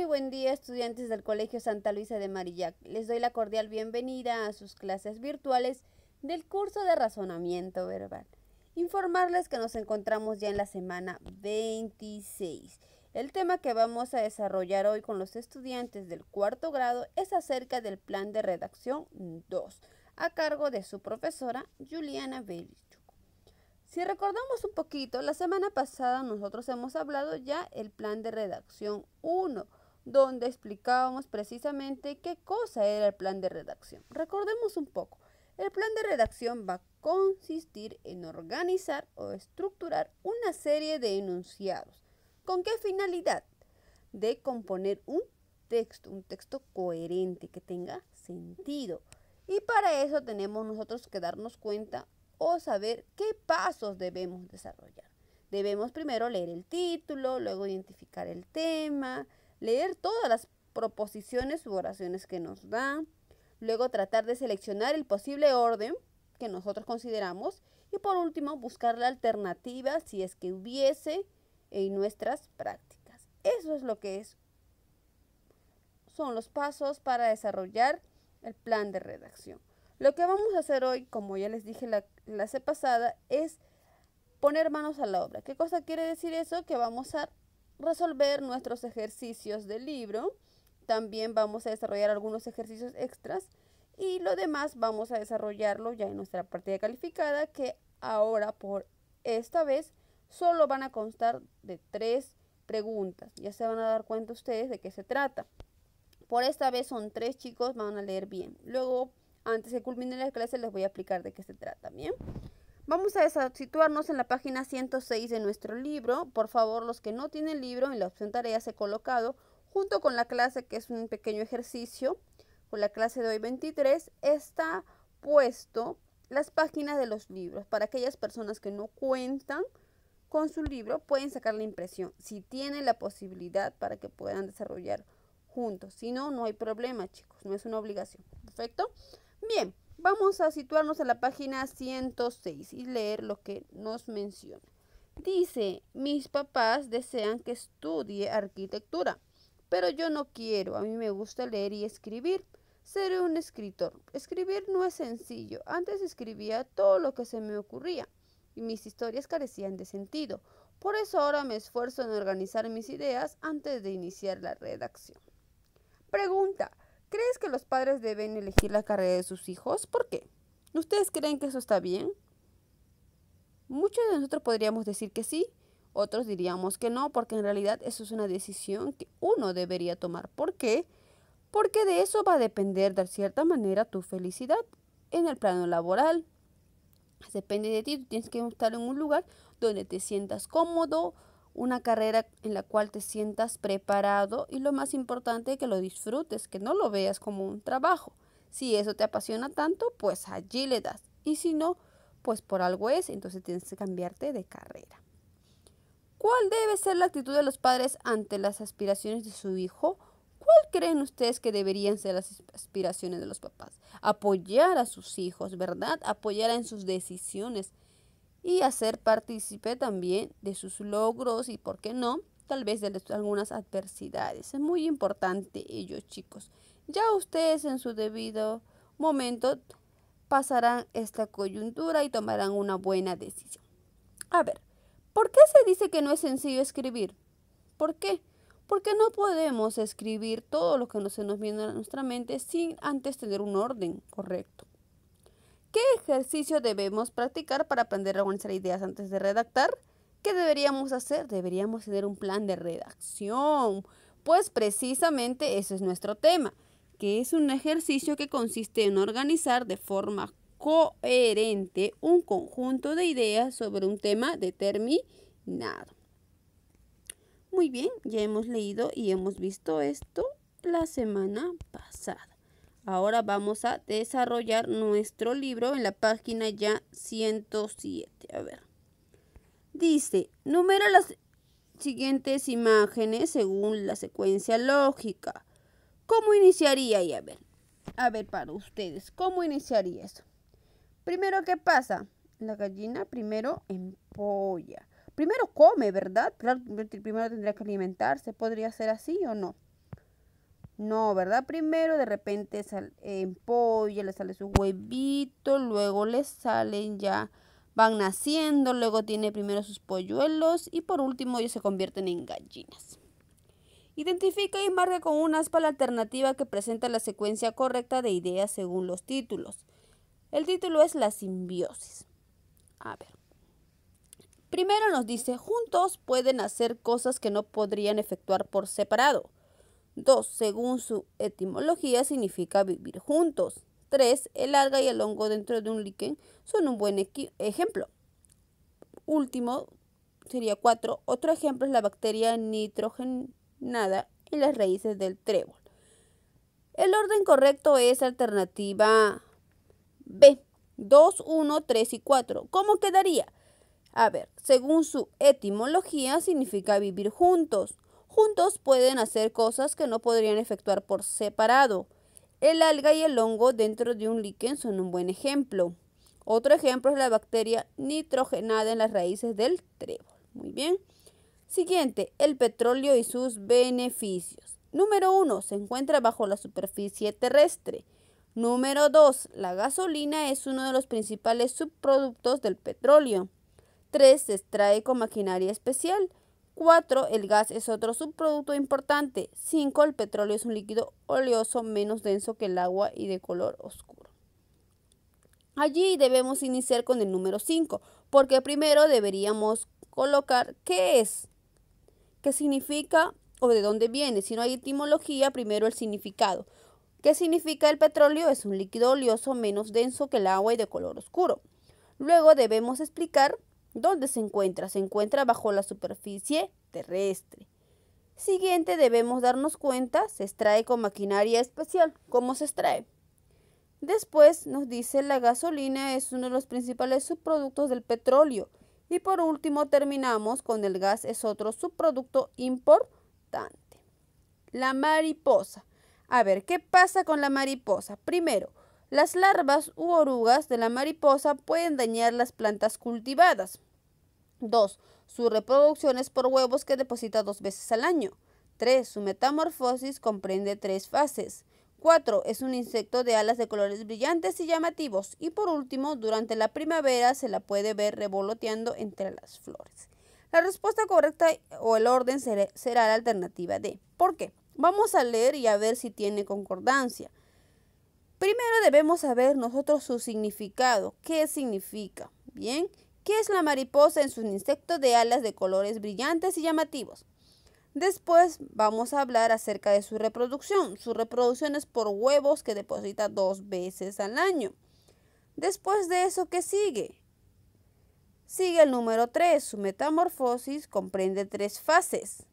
Muy buen día estudiantes del Colegio Santa Luisa de Marillac. Les doy la cordial bienvenida a sus clases virtuales del curso de razonamiento verbal. Informarles que nos encontramos ya en la semana 26. El tema que vamos a desarrollar hoy con los estudiantes del cuarto grado es acerca del plan de redacción 2, a cargo de su profesora Juliana Belichuk. Si recordamos un poquito, la semana pasada nosotros hemos hablado ya el plan de redacción 1, donde explicábamos precisamente qué cosa era el plan de redacción. Recordemos un poco. El plan de redacción va a consistir en organizar o estructurar una serie de enunciados. ¿Con qué finalidad? De componer un texto, un texto coherente, que tenga sentido. Y para eso tenemos nosotros que darnos cuenta o saber qué pasos debemos desarrollar. Debemos primero leer el título, luego identificar el tema, leer todas las proposiciones u oraciones que nos dan, luego tratar de seleccionar el posible orden que nosotros consideramos y por último buscar la alternativa si es que hubiese en nuestras prácticas. Eso es lo que es. son los pasos para desarrollar el plan de redacción. Lo que vamos a hacer hoy, como ya les dije la semana pasada, es poner manos a la obra. ¿Qué cosa quiere decir eso? Que vamos a resolver nuestros ejercicios del libro. También vamos a desarrollar algunos ejercicios extras y lo demás vamos a desarrollarlo ya en nuestra partida calificada que ahora por esta vez solo van a constar de tres preguntas. Ya se van a dar cuenta ustedes de qué se trata. Por esta vez son tres chicos, van a leer bien. Luego, antes de culminar la clase, les voy a explicar de qué se trata, ¿bien? Vamos a situarnos en la página 106 de nuestro libro. Por favor, los que no tienen libro, en la opción tareas he colocado, junto con la clase que es un pequeño ejercicio, con la clase de hoy 23, está puesto las páginas de los libros. Para aquellas personas que no cuentan con su libro, pueden sacar la impresión, si tienen la posibilidad para que puedan desarrollar juntos. Si no, no hay problema, chicos, no es una obligación. ¿Perfecto? Bien. Vamos a situarnos en la página 106 y leer lo que nos menciona. Dice, mis papás desean que estudie arquitectura, pero yo no quiero, a mí me gusta leer y escribir. Seré un escritor. Escribir no es sencillo. Antes escribía todo lo que se me ocurría y mis historias carecían de sentido. Por eso ahora me esfuerzo en organizar mis ideas antes de iniciar la redacción. Pregunta, ¿Crees que los padres deben elegir la carrera de sus hijos? ¿Por qué? ¿Ustedes creen que eso está bien? Muchos de nosotros podríamos decir que sí, otros diríamos que no, porque en realidad eso es una decisión que uno debería tomar. ¿Por qué? Porque de eso va a depender de cierta manera tu felicidad en el plano laboral. Depende de ti, tú tienes que estar en un lugar donde te sientas cómodo, una carrera en la cual te sientas preparado y lo más importante que lo disfrutes, que no lo veas como un trabajo. Si eso te apasiona tanto, pues allí le das. Y si no, pues por algo es, entonces tienes que cambiarte de carrera. ¿Cuál debe ser la actitud de los padres ante las aspiraciones de su hijo? ¿Cuál creen ustedes que deberían ser las aspiraciones de los papás? Apoyar a sus hijos, ¿verdad? Apoyar en sus decisiones y hacer partícipe también de sus logros y, por qué no, tal vez de algunas adversidades. Es muy importante ello, chicos. Ya ustedes en su debido momento pasarán esta coyuntura y tomarán una buena decisión. A ver, ¿por qué se dice que no es sencillo escribir? ¿Por qué? Porque no podemos escribir todo lo que se nos viene a nuestra mente sin antes tener un orden correcto. ¿Qué ejercicio debemos practicar para aprender a organizar ideas antes de redactar? ¿Qué deberíamos hacer? Deberíamos tener un plan de redacción. Pues precisamente ese es nuestro tema, que es un ejercicio que consiste en organizar de forma coherente un conjunto de ideas sobre un tema determinado. Muy bien, ya hemos leído y hemos visto esto la semana pasada. Ahora vamos a desarrollar nuestro libro en la página ya 107. A ver. Dice, numera las siguientes imágenes según la secuencia lógica. ¿Cómo iniciaría? Y a ver, a ver para ustedes, ¿cómo iniciaría eso? Primero, ¿qué pasa? La gallina primero empolla. Primero come, ¿verdad? Claro, primero tendría que alimentarse. ¿Podría ser así o no? No, ¿verdad? Primero de repente en eh, pollo le sale su huevito, luego le salen ya, van naciendo, luego tiene primero sus polluelos y por último ellos se convierten en gallinas. Identifica y marca con un aspa la alternativa que presenta la secuencia correcta de ideas según los títulos. El título es la simbiosis. A ver. Primero nos dice, juntos pueden hacer cosas que no podrían efectuar por separado. 2. Según su etimología significa vivir juntos. 3. El alga y el hongo dentro de un líquen son un buen ejemplo. Último sería 4. Otro ejemplo es la bacteria nitrogenada y las raíces del trébol. El orden correcto es alternativa B. 2, 1, 3 y 4. ¿Cómo quedaría? A ver, según su etimología significa vivir juntos. Juntos pueden hacer cosas que no podrían efectuar por separado. El alga y el hongo dentro de un líquen son un buen ejemplo. Otro ejemplo es la bacteria nitrogenada en las raíces del trébol. Muy bien. Siguiente, el petróleo y sus beneficios. Número 1. Se encuentra bajo la superficie terrestre. Número 2. La gasolina es uno de los principales subproductos del petróleo. 3. Se extrae con maquinaria especial. 4. El gas es otro subproducto importante. 5. El petróleo es un líquido oleoso menos denso que el agua y de color oscuro. Allí debemos iniciar con el número 5, porque primero deberíamos colocar qué es, qué significa o de dónde viene. Si no hay etimología, primero el significado. ¿Qué significa el petróleo? Es un líquido oleoso menos denso que el agua y de color oscuro. Luego debemos explicar ¿Dónde se encuentra? Se encuentra bajo la superficie terrestre. Siguiente, debemos darnos cuenta, se extrae con maquinaria especial. ¿Cómo se extrae? Después nos dice la gasolina es uno de los principales subproductos del petróleo. Y por último terminamos con el gas es otro subproducto importante. La mariposa. A ver, ¿qué pasa con la mariposa? Primero, las larvas u orugas de la mariposa pueden dañar las plantas cultivadas. 2. Su reproducción es por huevos que deposita dos veces al año. 3. Su metamorfosis comprende tres fases. 4. Es un insecto de alas de colores brillantes y llamativos. Y por último, durante la primavera se la puede ver revoloteando entre las flores. La respuesta correcta o el orden será la alternativa D. ¿Por qué? Vamos a leer y a ver si tiene concordancia. Primero debemos saber nosotros su significado, qué significa, ¿bien? ¿Qué es la mariposa en sus insectos de alas de colores brillantes y llamativos? Después vamos a hablar acerca de su reproducción. Su reproducción es por huevos que deposita dos veces al año. Después de eso, ¿qué sigue? Sigue el número 3. Su metamorfosis comprende tres fases.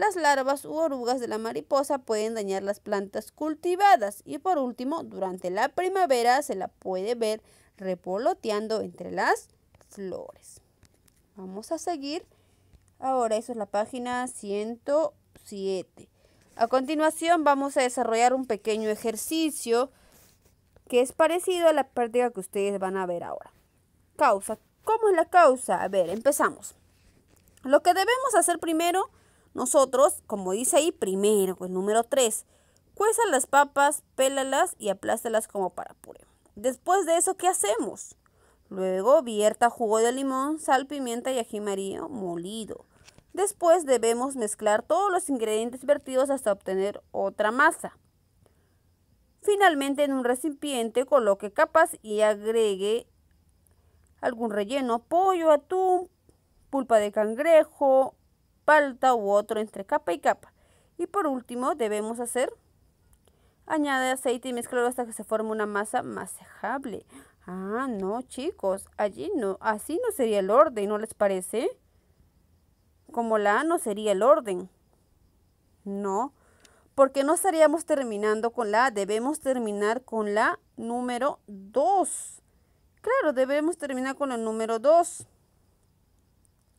Las larvas u orugas de la mariposa pueden dañar las plantas cultivadas y por último, durante la primavera se la puede ver repoloteando entre las flores. Vamos a seguir. Ahora, eso es la página 107. A continuación vamos a desarrollar un pequeño ejercicio que es parecido a la práctica que ustedes van a ver ahora. Causa. ¿Cómo es la causa? A ver, empezamos. Lo que debemos hacer primero nosotros, como dice ahí, primero, el pues, número 3, cueza las papas, pélalas y aplástalas como para puré. Después de eso, ¿qué hacemos? Luego vierta jugo de limón, sal, pimienta y ají molido. Después debemos mezclar todos los ingredientes vertidos hasta obtener otra masa. Finalmente en un recipiente coloque capas y agregue algún relleno, pollo, atún, pulpa de cangrejo, palta u otro entre capa y capa. Y por último debemos hacer, añade aceite y mezclarlo hasta que se forme una masa masejable Ah, no chicos, allí no, así no sería el orden, ¿no les parece? Como la no sería el orden. No, porque no estaríamos terminando con la debemos terminar con la número 2. Claro, debemos terminar con el número 2.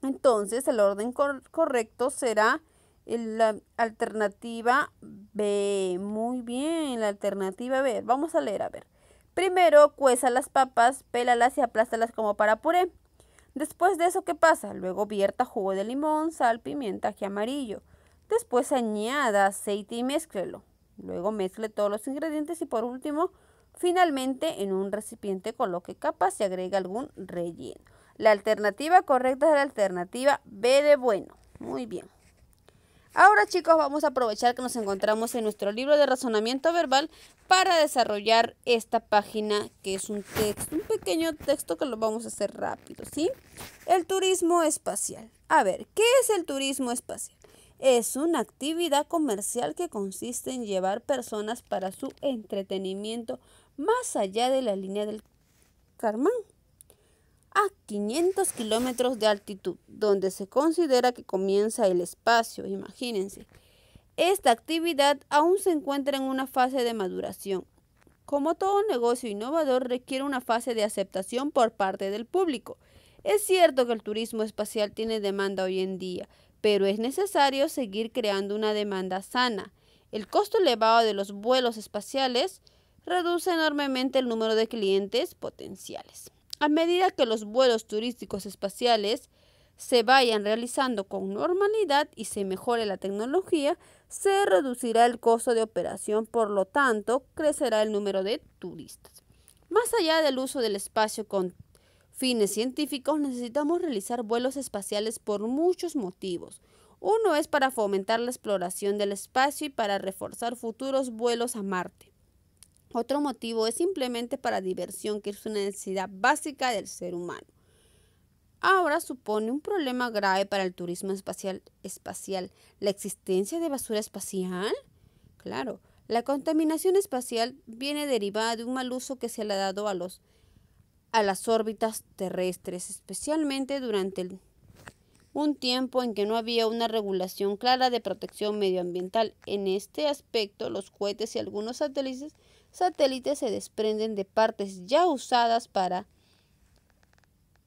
Entonces el orden correcto será la alternativa B. Muy bien, la alternativa B. Vamos a leer, a ver. Primero cueza las papas, pélalas y aplástalas como para puré. Después de eso, ¿qué pasa? Luego vierta jugo de limón, sal, pimienta, amarillo. Después añada aceite y mézclelo. Luego mezcle todos los ingredientes y por último, finalmente en un recipiente coloque capas y agrega algún relleno. La alternativa correcta es la alternativa B de bueno. Muy bien. Ahora chicos vamos a aprovechar que nos encontramos en nuestro libro de razonamiento verbal para desarrollar esta página que es un texto, un pequeño texto que lo vamos a hacer rápido, ¿sí? El turismo espacial. A ver, ¿qué es el turismo espacial? Es una actividad comercial que consiste en llevar personas para su entretenimiento más allá de la línea del Carmán, a 500 kilómetros de altitud, donde se considera que comienza el espacio, imagínense. Esta actividad aún se encuentra en una fase de maduración. Como todo negocio innovador requiere una fase de aceptación por parte del público. Es cierto que el turismo espacial tiene demanda hoy en día, pero es necesario seguir creando una demanda sana. El costo elevado de los vuelos espaciales reduce enormemente el número de clientes potenciales. A medida que los vuelos turísticos espaciales se vayan realizando con normalidad y se mejore la tecnología, se reducirá el costo de operación, por lo tanto, crecerá el número de turistas. Más allá del uso del espacio con fines científicos, necesitamos realizar vuelos espaciales por muchos motivos. Uno es para fomentar la exploración del espacio y para reforzar futuros vuelos a Marte. Otro motivo es simplemente para diversión, que es una necesidad básica del ser humano. Ahora supone un problema grave para el turismo espacial. ¿La existencia de basura espacial? Claro, la contaminación espacial viene derivada de un mal uso que se le ha dado a, los, a las órbitas terrestres, especialmente durante un tiempo en que no había una regulación clara de protección medioambiental. En este aspecto, los cohetes y algunos satélites satélites se desprenden de partes ya usadas para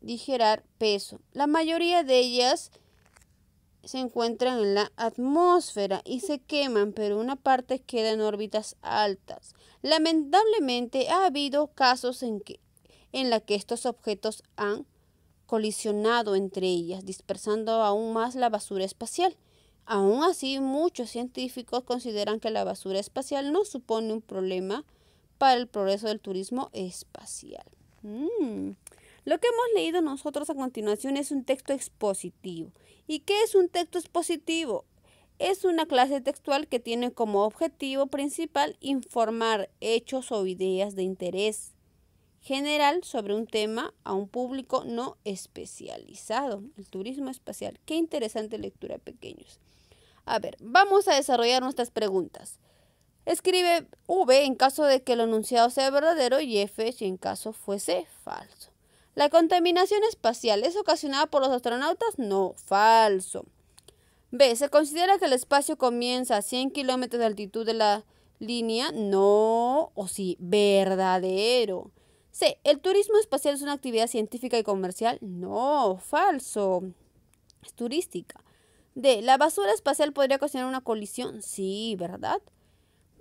digerar peso. La mayoría de ellas se encuentran en la atmósfera y se queman, pero una parte queda en órbitas altas. Lamentablemente ha habido casos en que en la que estos objetos han colisionado entre ellas, dispersando aún más la basura espacial. Aún así, muchos científicos consideran que la basura espacial no supone un problema para el progreso del turismo espacial. Mm. Lo que hemos leído nosotros a continuación es un texto expositivo. ¿Y qué es un texto expositivo? Es una clase textual que tiene como objetivo principal informar hechos o ideas de interés general sobre un tema a un público no especializado, el turismo espacial. Qué interesante lectura, pequeños. A ver, vamos a desarrollar nuestras preguntas. Escribe V en caso de que el enunciado sea verdadero y F en caso fuese falso. La contaminación espacial es ocasionada por los astronautas, no falso. B. Se considera que el espacio comienza a 100 kilómetros de altitud de la línea, no o sí, verdadero. C. El turismo espacial es una actividad científica y comercial, no falso. Es turística. D. La basura espacial podría ocasionar una colisión, sí, ¿verdad?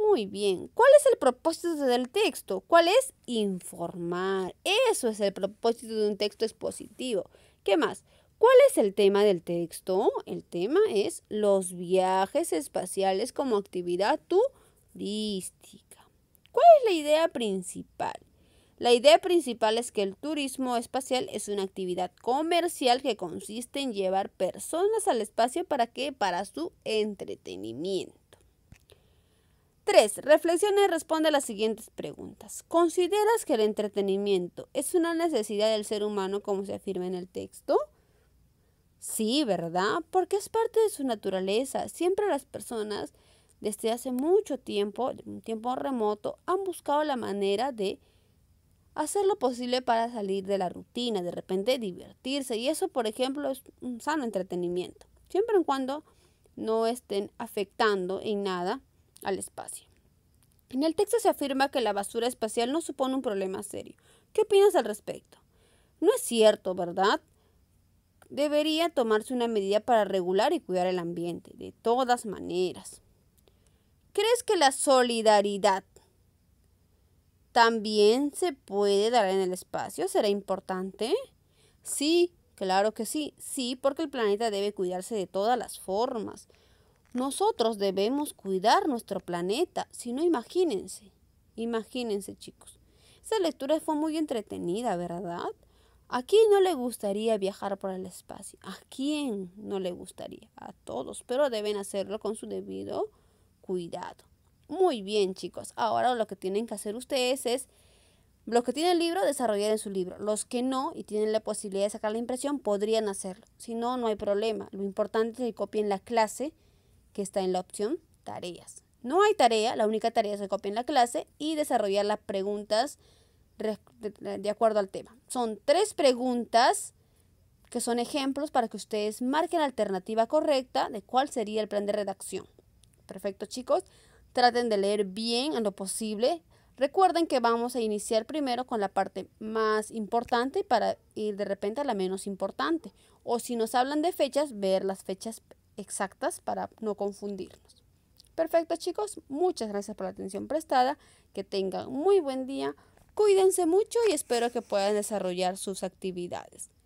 Muy bien, ¿cuál es el propósito del texto? ¿Cuál es? Informar. Eso es el propósito de un texto expositivo. ¿Qué más? ¿Cuál es el tema del texto? El tema es los viajes espaciales como actividad turística. ¿Cuál es la idea principal? La idea principal es que el turismo espacial es una actividad comercial que consiste en llevar personas al espacio para que para su entretenimiento. 3. Reflexiona y responde a las siguientes preguntas. ¿Consideras que el entretenimiento es una necesidad del ser humano como se afirma en el texto? Sí, ¿verdad? Porque es parte de su naturaleza. Siempre las personas desde hace mucho tiempo, un tiempo remoto, han buscado la manera de hacer lo posible para salir de la rutina, de repente divertirse. Y eso, por ejemplo, es un sano entretenimiento. Siempre en cuando no estén afectando en nada al espacio. En el texto se afirma que la basura espacial no supone un problema serio. ¿Qué opinas al respecto? No es cierto, ¿verdad? Debería tomarse una medida para regular y cuidar el ambiente, de todas maneras. ¿Crees que la solidaridad también se puede dar en el espacio? ¿Será importante? Sí, claro que sí. Sí, porque el planeta debe cuidarse de todas las formas. Nosotros debemos cuidar nuestro planeta, si no imagínense, imagínense chicos. Esa lectura fue muy entretenida, ¿verdad? ¿A quién no le gustaría viajar por el espacio? ¿A quién no le gustaría? A todos, pero deben hacerlo con su debido cuidado. Muy bien, chicos. Ahora lo que tienen que hacer ustedes es, los que tienen el libro, desarrollar en su libro. Los que no y tienen la posibilidad de sacar la impresión, podrían hacerlo. Si no, no hay problema. Lo importante es que copien la clase que está en la opción tareas. No hay tarea, la única tarea es copia en la clase y desarrollar las preguntas de acuerdo al tema. Son tres preguntas que son ejemplos para que ustedes marquen la alternativa correcta de cuál sería el plan de redacción. Perfecto chicos, traten de leer bien en lo posible. Recuerden que vamos a iniciar primero con la parte más importante para ir de repente a la menos importante. O si nos hablan de fechas, ver las fechas exactas para no confundirnos. Perfecto chicos, muchas gracias por la atención prestada, que tengan muy buen día, cuídense mucho y espero que puedan desarrollar sus actividades.